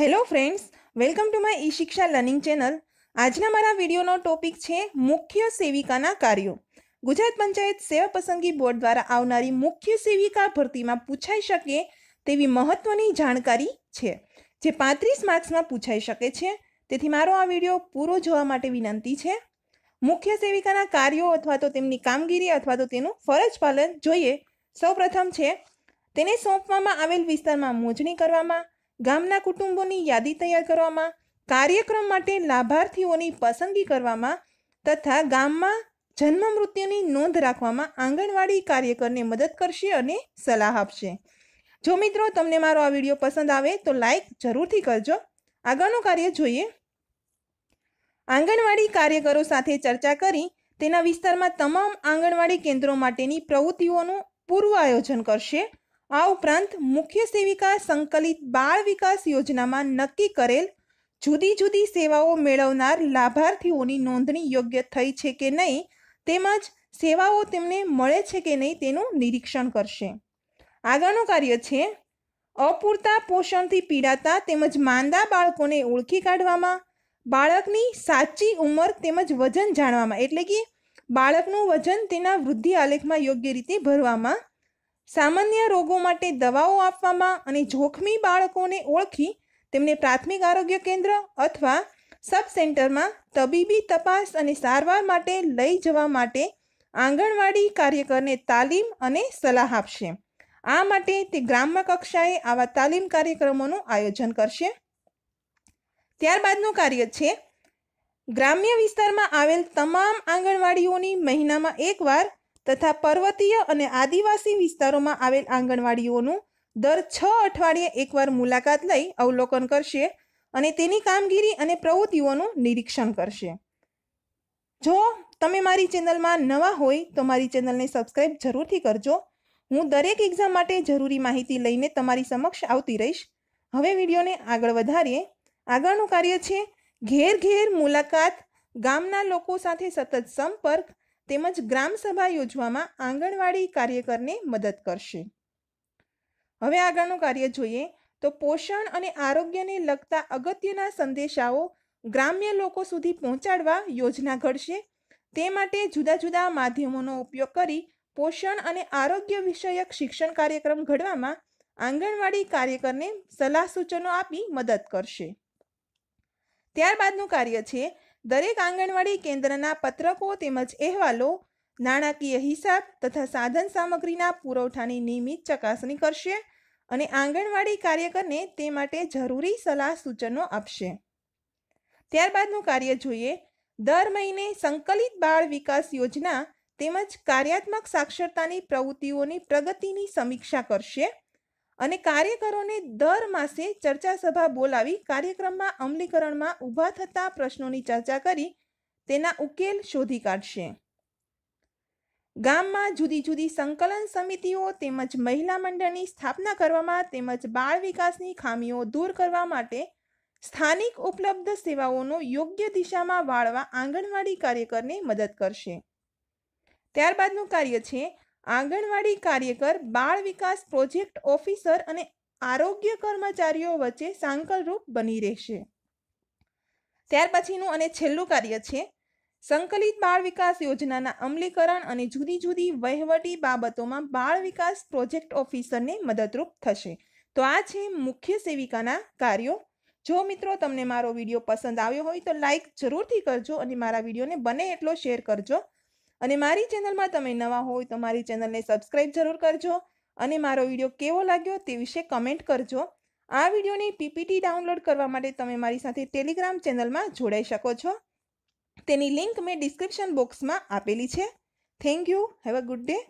hello friends welcome to my e Shiksha learning channel આજના મારા વિડીયોનો topic છે મુખ્ય સેવિકાના કાર્યો ગુજરાત પંચાયત સેવા પસંદગી બોર્ડ દ્વારા આવનારી મુખ્ય સેવિકા ભરતીમાં પૂછાઈ શકે તેવી મહત્વની જાણકારી છે જે પાંત્રીસ માર્ક્સમાં પૂછાઈ શકે છે તેથી મારો આ વિડીયો પૂરો જોવા માટે વિનંતી છે મુખ્ય સેવિકાના કાર્યો અથવા તો તેમની કામગીરી અથવા તો તેનું ફરજ પાલન જોઈએ સૌપ્રથમ છે તેને સોંપવામાં આવેલ વિસ્તારમાં મોજણી કરવામાં ગામના કુટુંબોની યાદી તૈયાર કરવામાં કાર્યક્રમ માટે લાભાર્થીઓની પસંદગી કરવામાં તથા ગામમાં જન્મ મૃત્યુની નોંધ રાખવામાં આંગણવાડી કાર્યકરને મદદ કરશે અને સલાહ આપશે જો મિત્રો તમને મારો આ વિડીયો પસંદ આવે તો લાઈક જરૂરથી કરજો આગળનું કાર્ય જોઈએ આંગણવાડી કાર્યકરો સાથે ચર્ચા કરી તેના વિસ્તારમાં તમામ આંગણવાડી કેન્દ્રો માટેની પ્રવૃત્તિઓનું પૂર્વ આયોજન કરશે આ ઉપરાંત મુખ્ય સેવિકા સંકલિત બાળ વિકાસ યોજનામાં નક્કી કરેલ જુદી જુદી સેવાઓ મેળવનાર લાભાર્થીઓની નોંધણી યોગ્ય થઈ છે કે નહીં તેમજ સેવાઓ તેમને મળે છે કે નહીં તેનું નિરીક્ષણ કરશે આગળનું કાર્ય છે અપૂરતા પોષણથી પીડાતા તેમજ માંદા બાળકોને ઓળખી કાઢવામાં બાળકની સાચી ઉંમર તેમજ વજન જાણવામાં એટલે કે બાળકનું વજન તેના વૃદ્ધિ આલેખમાં યોગ્ય રીતે ભરવામાં સામાન્ય રોગો માટે દવાઓ આપવામાં અને જોખમી બાળકોને ઓળખી તેમને પ્રાથમિક આરોગ્ય કેન્દ્ર અથવા સબ સેન્ટરમાં તબીબી તપાસ અને સારવાર માટે લઈ જવા માટે આંગણવાડી કાર્યકરને તાલીમ અને સલાહ આપશે આ માટે તે ગ્રામ્ય કક્ષાએ આવા તાલીમ કાર્યક્રમોનું આયોજન કરશે ત્યારબાદનું કાર્ય છે ગ્રામ્ય વિસ્તારમાં આવેલ તમામ આંગણવાડીઓની મહિનામાં એકવાર તથા પર્વતીય અને આદિવાસી વિસ્તારોમાં આવેલ આંગણવાડીઓનું દર છ અઠવાડિયે એકવાર મુલાકાત લઈ અવલોકન કરશે અને તેની કામગીરી અને પ્રવૃત્તિઓનું નિરીક્ષણ કરશે જો તમે મારી ચેનલમાં નવા હોય તો મારી ચેનલને સબસ્ક્રાઇબ જરૂરથી કરજો હું દરેક એક્ઝામ માટે જરૂરી માહિતી લઈને તમારી સમક્ષ આવતી રહીશ હવે વિડીયોને આગળ વધારીએ આગળનું કાર્ય છે ઘેર ઘેર મુલાકાત ગામના લોકો સાથે સતત સંપર્ક તેમજ ગ્રામસભા યોજવામાં આંગણવાડી કાર્યકરને મદદ કરશે હવે આગળનું કાર્ય જોઈએ તો પોષણ અને આરોગ્યને લગતા અગત્યના સંદેશાઓ ગ્રામ્ય લોકો સુધી પહોંચાડવા યોજના ઘડશે તે માટે જુદા જુદા માધ્યમોનો ઉપયોગ કરી પોષણ અને આરોગ્ય વિષયક શિક્ષણ કાર્યક્રમ ઘડવામાં આંગણવાડી કાર્યકરને સલાહ સૂચનો આપી મદદ કરશે ત્યારબાદનું કાર્ય છે દરેક આંગણવાડી કેન્દ્રના પત્રકો તેમજ અહેવાલો નાણાકીય હિસાબ તથા સાધન સામગ્રીના પુરવઠાની નિયમિત ચકાસણી કરશે અને આંગણવાડી કાર્યકરને તે માટે જરૂરી સલાહ સૂચનો આપશે ત્યારબાદનું કાર્ય જોઈએ દર મહિને સંકલિત બાળ વિકાસ યોજના તેમજ કાર્યાત્મક સાક્ષરતાની પ્રવૃત્તિઓની પ્રગતિની સમીક્ષા કરશે અને કાર્યકરોને દર માસે ચર્ચા સભા બોલાવી કાર્યક્રમમાં અમલીકરણમાં ઊભા થતા પ્રશ્નોની ચર્ચા કરી તેના ઉકેલ શોધી કાઢશે ગામમાં જુદી જુદી સંકલન સમિતિઓ તેમજ મહિલા મંડળની સ્થાપના કરવામાં તેમજ બાળ વિકાસની ખામીઓ દૂર કરવા માટે સ્થાનિક ઉપલબ્ધ સેવાઓનો યોગ્ય દિશામાં વાળવા આંગણવાડી કાર્યકરને મદદ કરશે ત્યારબાદનું કાર્ય છે આંગણવાડી કાર્યકર બાળ વિકાસ પ્રોજેક્ટ ઓફિસર અને આરોગ્ય કર્મચારીઓ વચ્ચે સાંકલરૂપ બની રહેશે ત્યાર પછીનું અને છેલ્લું કાર્ય છે સંકલિત બાળ વિકાસ યોજનાના અમલીકરણ અને જુદી જુદી વહીવટી બાબતોમાં બાળ વિકાસ પ્રોજેક્ટ ઓફિસરને મદદરૂપ થશે તો આ છે મુખ્ય સેવિકાના કાર્યો જો મિત્રો તમને મારો વિડીયો પસંદ આવ્યો હોય તો લાઈક જરૂરથી કરજો અને મારા વિડીયોને બને એટલો શેર કરજો અને મારી ચેનલમાં તમે નવા હોય તો મારી ચેનલને સબસ્ક્રાઈબ જરૂર કરજો અને મારો વિડીયો કેવો લાગ્યો તે વિશે કમેન્ટ કરજો આ વિડીયોની પીપીટી ડાઉનલોડ કરવા માટે તમે મારી સાથે ટેલિગ્રામ ચેનલમાં જોડાઈ શકો છો તેની લિંક મેં ડિસ્ક્રિપ્શન બોક્સમાં આપેલી છે thank you have a good day